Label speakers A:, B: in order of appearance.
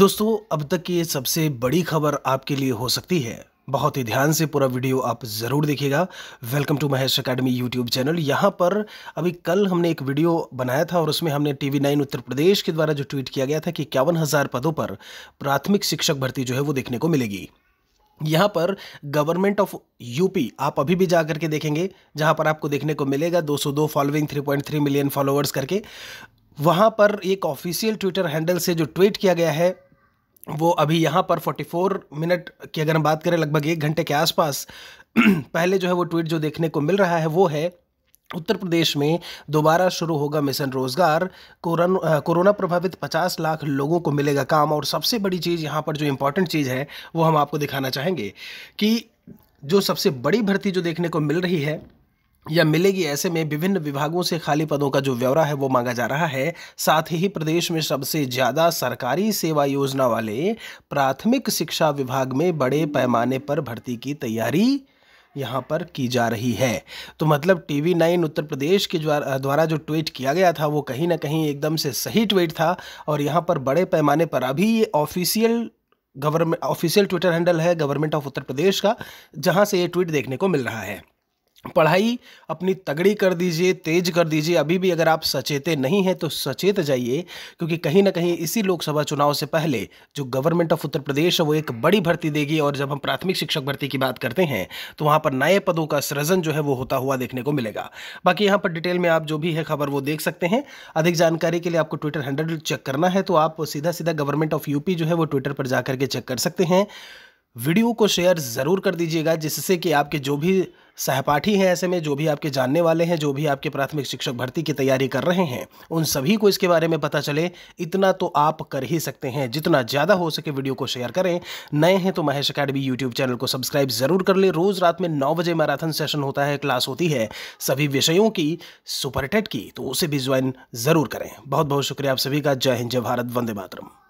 A: दोस्तों अब तक की सबसे बड़ी खबर आपके लिए हो सकती है बहुत ही ध्यान से पूरा वीडियो आप ज़रूर देखिएगा welcome to Mahesh Academy YouTube channel यहाँ पर अभी कल हमने एक वीडियो बनाया था और उसमें हमने टीवी नाइन उत्तर प्रदेश के द्वारा जो ट्वीट किया गया था कि इक्यावन हज़ार पदों पर प्राथमिक शिक्षक भर्ती जो है वो देखने को मिलेगी यहाँ पर गवर्नमेंट ऑफ यूपी आप अभी भी जा करके देखेंगे जहाँ पर आपको देखने को मिलेगा 202 फॉलोइंग 3.3 मिलियन फॉलोअर्स करके वहाँ पर एक ऑफिशियल ट्विटर हैंडल से जो ट्वीट किया गया है वो अभी यहाँ पर 44 मिनट की अगर हम बात करें लगभग एक घंटे के आसपास पहले जो है वो ट्वीट जो देखने को मिल रहा है वो है उत्तर प्रदेश में दोबारा शुरू होगा मिशन रोजगार कोरोन, कोरोना प्रभावित 50 लाख लोगों को मिलेगा काम और सबसे बड़ी चीज़ यहाँ पर जो इम्पोर्टेंट चीज़ है वो हम आपको दिखाना चाहेंगे कि जो सबसे बड़ी भर्ती जो देखने को मिल रही है या मिलेगी ऐसे में विभिन्न विभागों से खाली पदों का जो ब्यौरा है वो मांगा जा रहा है साथ ही प्रदेश में सबसे ज़्यादा सरकारी सेवा योजना वाले प्राथमिक शिक्षा विभाग में बड़े पैमाने पर भर्ती की तैयारी यहाँ पर की जा रही है तो मतलब टीवी नाइन उत्तर प्रदेश के द्वारा जो ट्वीट किया गया था वो कहीं ना कहीं एकदम से सही ट्वीट था और यहाँ पर बड़े पैमाने पर अभी ये official government official Twitter handle है गवर्नमेंट ऑफ उत्तर प्रदेश का जहाँ से ये ट्वीट देखने को मिल रहा है पढ़ाई अपनी तगड़ी कर दीजिए तेज कर दीजिए अभी भी अगर आप सचेते नहीं हैं तो सचेत जाइए क्योंकि कहीं ना कहीं इसी लोकसभा चुनाव से पहले जो गवर्नमेंट ऑफ उत्तर प्रदेश है वो एक बड़ी भर्ती देगी और जब हम प्राथमिक शिक्षक भर्ती की बात करते हैं तो वहाँ पर नए पदों का सृजन जो है वो होता हुआ देखने को मिलेगा बाकी यहाँ पर डिटेल में आप जो भी है खबर वो देख सकते हैं अधिक जानकारी के लिए आपको ट्विटर हैंडल चेक करना है तो आप सीधा सीधा गवर्नमेंट ऑफ यूपी जो है वो ट्विटर पर जा करके चेक कर सकते हैं वीडियो को शेयर ज़रूर कर दीजिएगा जिससे कि आपके जो भी सहपाठी हैं ऐसे में जो भी आपके जानने वाले हैं जो भी आपके प्राथमिक शिक्षक भर्ती की तैयारी कर रहे हैं उन सभी को इसके बारे में पता चले इतना तो आप कर ही सकते हैं जितना ज़्यादा हो सके वीडियो को शेयर करें नए हैं तो महेश अकेडमी यूट्यूब चैनल को सब्सक्राइब जरूर कर लें रोज़ रात में नौ बजे मैराथन सेशन होता है क्लास होती है सभी विषयों की सुपरटेट की तो उसे भी ज्वाइन ज़रूर करें बहुत बहुत शुक्रिया आप सभी का जय हिंद जय भारत वंदे मातरम